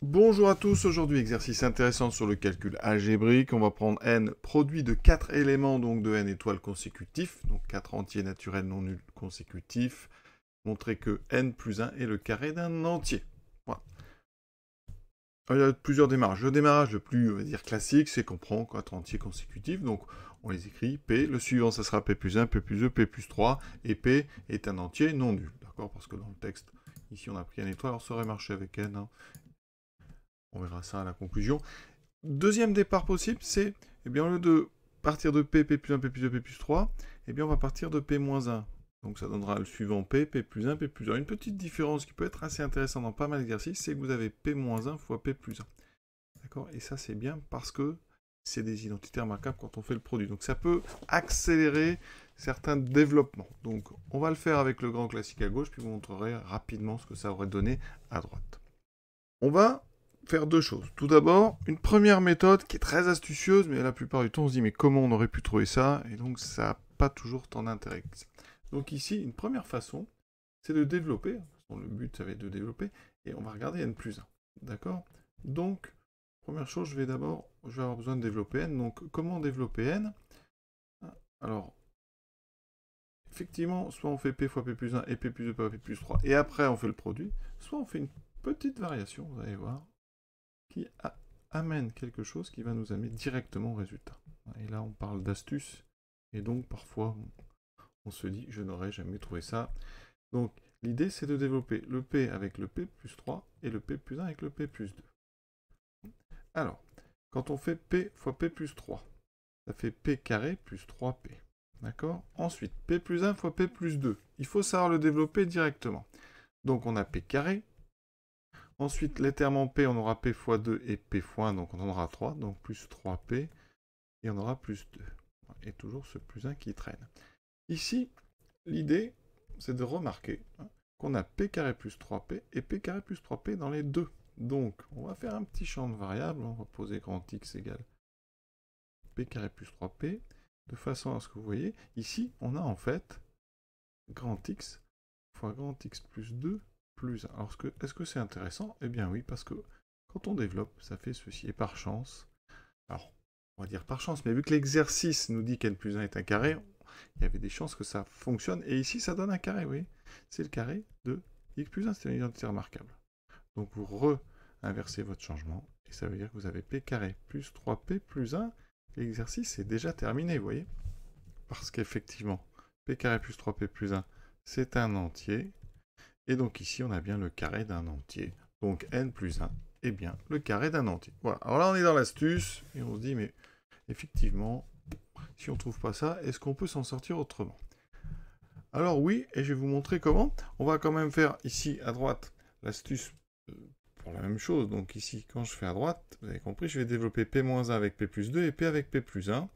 Bonjour à tous, aujourd'hui exercice intéressant sur le calcul algébrique. On va prendre n produit de 4 éléments donc de n étoiles consécutifs, donc 4 entiers naturels non nuls consécutifs. Montrer que n plus 1 est le carré d'un entier. Ah, il y a plusieurs démarches, Le démarrage le plus classique, c'est qu'on prend 4 entiers consécutifs, donc on les écrit P. Le suivant, ça sera P plus 1, P plus 2, P plus 3, et P est un entier non nul. D'accord Parce que dans le texte, Ici, on a pris n étoile, alors ça aurait marché avec n. Hein. On verra ça à la conclusion. Deuxième départ possible, c'est, eh bien, au lieu de partir de P, P plus 1, P plus 2, P plus 3, eh bien, on va partir de P moins 1. Donc ça donnera le suivant P, P plus 1, P plus 1. Une petite différence qui peut être assez intéressante dans pas mal d'exercices, c'est que vous avez P moins 1 fois P plus 1. D'accord Et ça, c'est bien parce que c'est des identités remarquables quand on fait le produit. Donc ça peut accélérer certains développements. Donc on va le faire avec le grand classique à gauche, puis vous montrerai rapidement ce que ça aurait donné à droite. On va faire deux choses. Tout d'abord, une première méthode qui est très astucieuse, mais la plupart du temps on se dit mais comment on aurait pu trouver ça Et donc ça n'a pas toujours tant d'intérêt. Donc ici, une première façon, c'est de développer. Le but, ça va être de développer. Et on va regarder n plus 1. D'accord Donc, première chose, je vais d'abord, je vais avoir besoin de développer n. Donc, comment développer n Alors, effectivement, soit on fait p fois p plus 1 et p plus 2 fois p plus 3, et après on fait le produit, soit on fait une petite variation, vous allez voir, qui amène quelque chose qui va nous amener directement au résultat. Et là, on parle d'astuces, et donc parfois, on se dit, je n'aurais jamais trouvé ça. Donc, l'idée, c'est de développer le P avec le P plus 3 et le P plus 1 avec le P plus 2. Alors, quand on fait P fois P plus 3, ça fait P carré plus 3P. D'accord Ensuite, P plus 1 fois P plus 2. Il faut savoir le développer directement. Donc, on a P carré Ensuite, les termes en P, on aura P fois 2 et P fois 1, donc on en aura 3, donc plus 3P, et on aura plus 2. Et toujours ce plus 1 qui traîne. Ici, l'idée, c'est de remarquer qu'on a P carré plus 3P et P carré plus 3P dans les deux. Donc, on va faire un petit champ de variable on va poser grand X égale P carré plus 3P, de façon à ce que vous voyez, ici, on a en fait grand X fois grand X plus 2 plus. Alors, est-ce que c'est intéressant Eh bien oui, parce que quand on développe, ça fait ceci. Et par chance, alors, on va dire par chance, mais vu que l'exercice nous dit qu'N plus 1 est un carré, il y avait des chances que ça fonctionne. Et ici, ça donne un carré, oui. C'est le carré de x plus 1, c'est une identité remarquable. Donc vous re-inversez votre changement, et ça veut dire que vous avez p carré plus 3p plus 1. L'exercice est déjà terminé, vous voyez Parce qu'effectivement, p carré plus 3p plus 1, c'est un entier. Et donc ici, on a bien le carré d'un entier. Donc n plus 1 est bien le carré d'un entier. Voilà. Alors là, on est dans l'astuce et on se dit, mais effectivement, si on ne trouve pas ça, est-ce qu'on peut s'en sortir autrement Alors oui, et je vais vous montrer comment. On va quand même faire ici à droite l'astuce euh, pour la même chose. Donc ici, quand je fais à droite, vous avez compris, je vais développer P-1 avec P plus 2 et P avec P plus 1.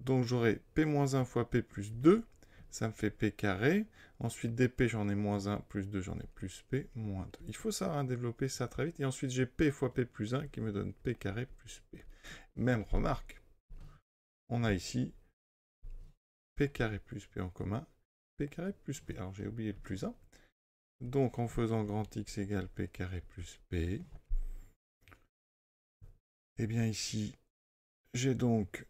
Donc j'aurai P-1 fois P plus 2 ça me fait P carré. Ensuite, dp, j'en ai moins 1, plus 2, j'en ai plus P, moins 2. Il faut savoir hein, développer ça très vite. Et ensuite, j'ai P fois P plus 1 qui me donne P carré plus P. Même remarque, on a ici P carré plus P en commun, P carré plus P. Alors, j'ai oublié le plus 1. Donc, en faisant grand X égale P carré plus P, et eh bien ici, j'ai donc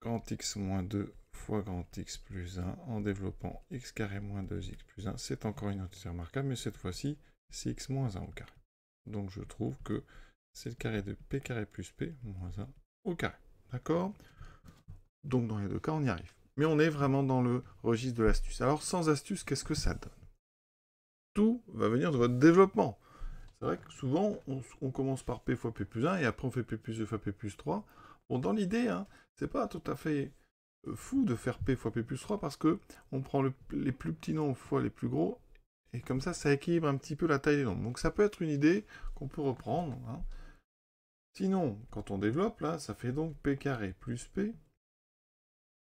grand X moins 2 fois grand x plus 1 en développant x carré moins 2x plus 1. C'est encore une entité remarquable, mais cette fois-ci, c'est x moins 1 au carré. Donc je trouve que c'est le carré de p carré plus p moins 1 au carré. D'accord Donc dans les deux cas, on y arrive. Mais on est vraiment dans le registre de l'astuce. Alors sans astuce, qu'est-ce que ça donne Tout va venir de votre développement. C'est vrai que souvent, on, commence par p fois p plus 1 et après on fait p plus 2 fois p plus 3. Bon, dans l'idée, hein, c'est pas tout à fait fou de faire P fois P plus 3 parce que on prend les plus petits nombres fois les plus gros et comme ça, ça équilibre un petit peu la taille des nombres. Donc ça peut être une idée qu'on peut reprendre. Hein. Sinon, quand on développe, là, ça fait donc P carré plus P,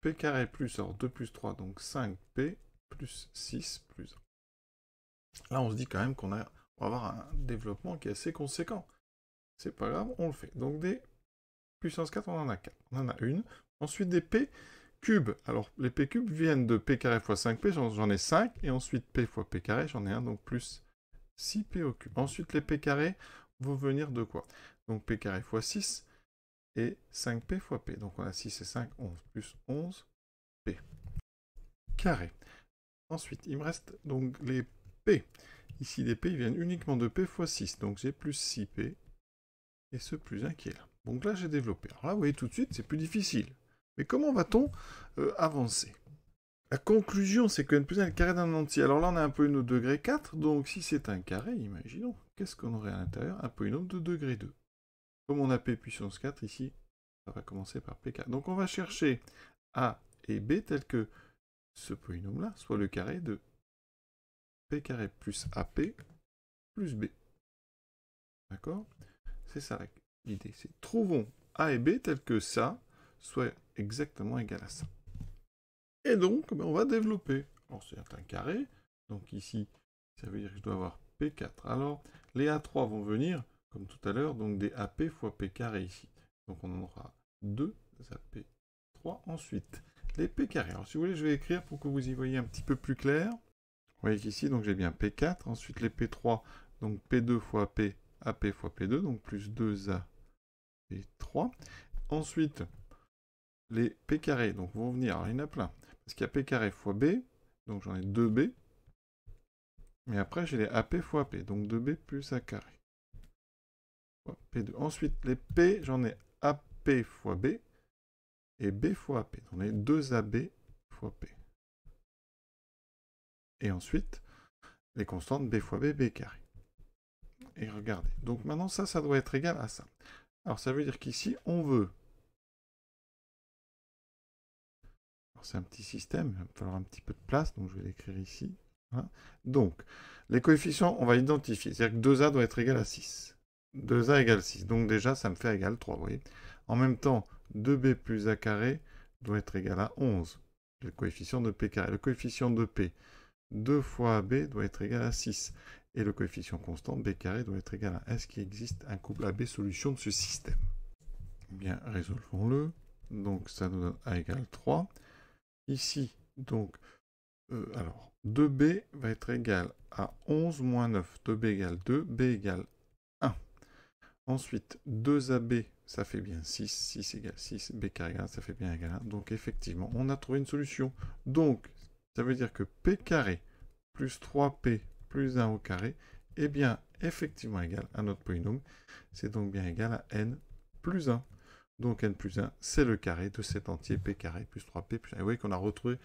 P carré plus, alors 2 plus 3, donc 5P plus 6 plus 1. Là, on se dit quand même qu'on va avoir un développement qui est assez conséquent. C'est pas grave, on le fait. Donc des puissance 4, on en a 4, on en a une. Ensuite des P, cube. Alors, les p cubes viennent de p carré fois 5p, j'en ai 5, et ensuite p fois p carré, j'en ai 1, donc plus 6p au cube. Ensuite, les p carrés vont venir de quoi Donc, p carré fois 6 et 5p fois p. Donc, on a 6 et 5, 11, plus 11p carré. Ensuite, il me reste donc les p. Ici, les p viennent uniquement de p fois 6, donc j'ai plus 6p, et ce plus 1 qui est là. Donc là, j'ai développé. Alors là, vous voyez tout de suite, c'est plus difficile. Mais comment va-t-on euh, avancer La conclusion, c'est que n plus 1 carré d'un entier. Alors là, on a un polynôme de degré 4, donc si c'est un carré, imaginons, qu'est-ce qu'on aurait à l'intérieur Un polynôme de degré 2. Comme on a p puissance 4 ici, ça va commencer par p4. Donc on va chercher a et b tels que ce polynôme-là soit le carré de p carré plus ap plus b. D'accord C'est ça l'idée. C'est trouvons a et b tels que ça soit exactement égal à ça. Et donc, ben, on va développer. Alors, c'est un carré. Donc ici, ça veut dire que je dois avoir P4. Alors, les A3 vont venir, comme tout à l'heure, donc des AP fois P carré ici. Donc on en aura 2 AP3 ensuite. Les P carré. Alors si vous voulez, je vais écrire pour que vous y voyez un petit peu plus clair. Vous voyez qu'ici, donc j'ai bien P4. Ensuite, les P3, donc P2 fois P, AP fois P2, donc plus 2AP3. Ensuite, les P carrés donc, vont venir. Alors, il y en a plein. Parce qu'il y a P carré fois B, donc j'en ai 2B. Mais après, j'ai les AP fois p donc 2B plus A carré. P2. Ensuite, les P, j'en ai AP fois B et B fois AP. Donc, j'en ai 2AB fois P. Et ensuite, les constantes B fois B, B carré. Et regardez. Donc maintenant, ça, ça doit être égal à ça. Alors, ça veut dire qu'ici, on veut C'est un petit système, il va falloir un petit peu de place, donc je vais l'écrire ici. Hein. donc, les coefficients, on va identifier. C'est-à-dire que 2a doit être égal à 6. 2a égale 6. Donc déjà, ça me fait égal 3, En même temps, 2b plus a carré doit être égal à 11. Le coefficient de p carré. Le coefficient de p, 2 fois b doit être égal à 6. Et le coefficient constant, b carré, doit être égal à. Est-ce qu'il existe un couple AB solution de ce système eh Bien, résolvons-le. Donc ça nous donne a égale 3 ici. Donc, euh, alors, 2b va être égal à 11 moins 9. 2b égale 2, b égale 1. Ensuite, 2ab, ça fait bien 6. 6 égale 6, b carré ça fait bien égal 1. Donc, effectivement, on a trouvé une solution. Donc, ça veut dire que p carré plus 3p plus 1 au carré est bien effectivement égal à notre polynôme. C'est donc bien égal à n plus 1. Donc n plus 1, c'est le carré de cet entier p carré plus 3p plus 1. Et vous voyez qu'on a retrouvé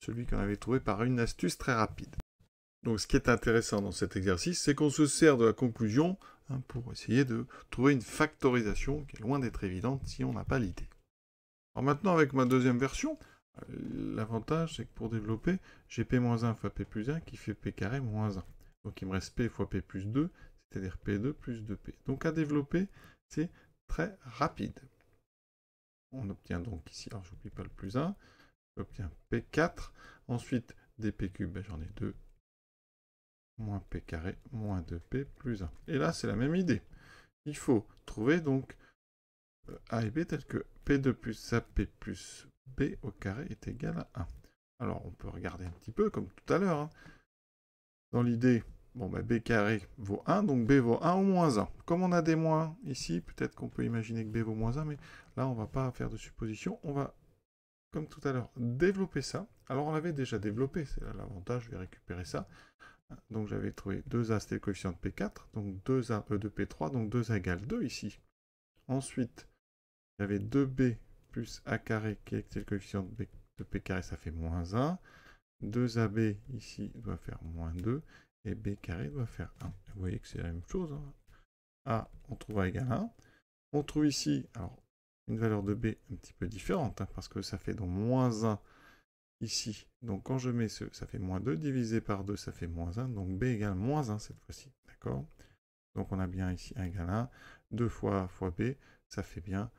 celui qu'on avait trouvé par une astuce très rapide. Donc ce qui est intéressant dans cet exercice, c'est qu'on se sert de la conclusion hein, pour essayer de trouver une factorisation qui est loin d'être évidente si on n'a pas l'idée. Alors maintenant avec ma deuxième version, l'avantage c'est que pour développer, j'ai p-1 fois p plus 1 qui fait p carré moins 1. Donc il me reste p fois p plus 2, c'est-à-dire p2 plus 2p. Donc à développer, c'est très rapide. On obtient donc ici, alors j'oublie pas le plus 1, j'obtiens P4. Ensuite, dp cube, ben, j'en ai 2. Moins P carré, moins 2P plus 1. Et là, c'est la même idée. Il faut trouver donc euh, A et B tel que P2 plus AP plus B au carré est égal à 1. Alors, on peut regarder un petit peu, comme tout à l'heure. Hein. Dans l'idée, Bon, bah, b carré vaut 1, donc b vaut 1 ou moins 1. Comme on a des moins ici, peut-être qu'on peut imaginer que b vaut moins 1, mais là, on ne va pas faire de supposition. On va, comme tout à l'heure, développer ça. Alors, on l'avait déjà développé, c'est l'avantage, je vais récupérer ça. Donc, j'avais trouvé 2a, c'était le coefficient de p4, donc 2a, e de p3, donc 2a égale 2 ici. Ensuite, j'avais 2b plus a carré, qui est le coefficient de p carré, ça fait moins 1. 2ab ici doit faire moins 2 b carré doit faire 1. vous voyez que c'est la même chose. Hein. A, on trouve A égale 1. On trouve ici alors, une valeur de b un petit peu différente, hein, parce que ça fait donc moins 1 ici. Donc quand je mets ce, ça fait moins 2 divisé par 2, ça fait moins 1. Donc b égale moins 1 cette fois-ci. D'accord Donc on a bien ici 1 égale 1. 2 fois fois b, ça fait bien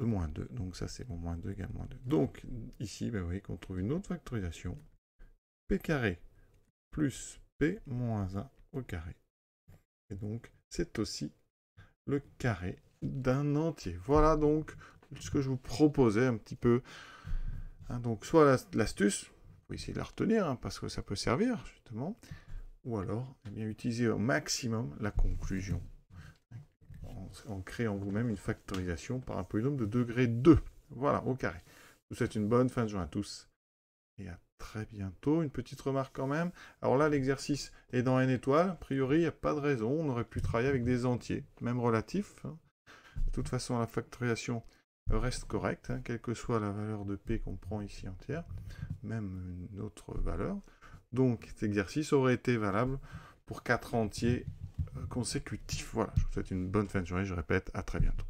e moins 2. Donc ça c'est bon, moins 2 égale moins 2. Donc ici, ben, vous voyez qu'on trouve une autre factorisation. p carré plus P moins 1 au carré. Et donc, c'est aussi le carré d'un entier. Voilà donc ce que je vous proposais un petit peu. Hein, donc, soit l'astuce, vous essayer de la retenir, hein, parce que ça peut servir, justement, ou alors, eh bien, utiliser au maximum la conclusion, en, créant vous-même une factorisation par un polynôme de degré 2. Voilà, au carré. Je vous souhaite une bonne fin de journée à tous, et à très bientôt. Une petite remarque quand même. Alors là, l'exercice est dans n étoile. A priori, il n'y a pas de raison. On aurait pu travailler avec des entiers, même relatifs. Hein. De toute façon, la factorisation reste correcte, hein, quelle que soit la valeur de p qu'on prend ici entière, même une autre valeur. Donc cet exercice aurait été valable pour quatre entiers euh, consécutifs. Voilà, je vous souhaite une bonne fin de journée, je répète, à très bientôt.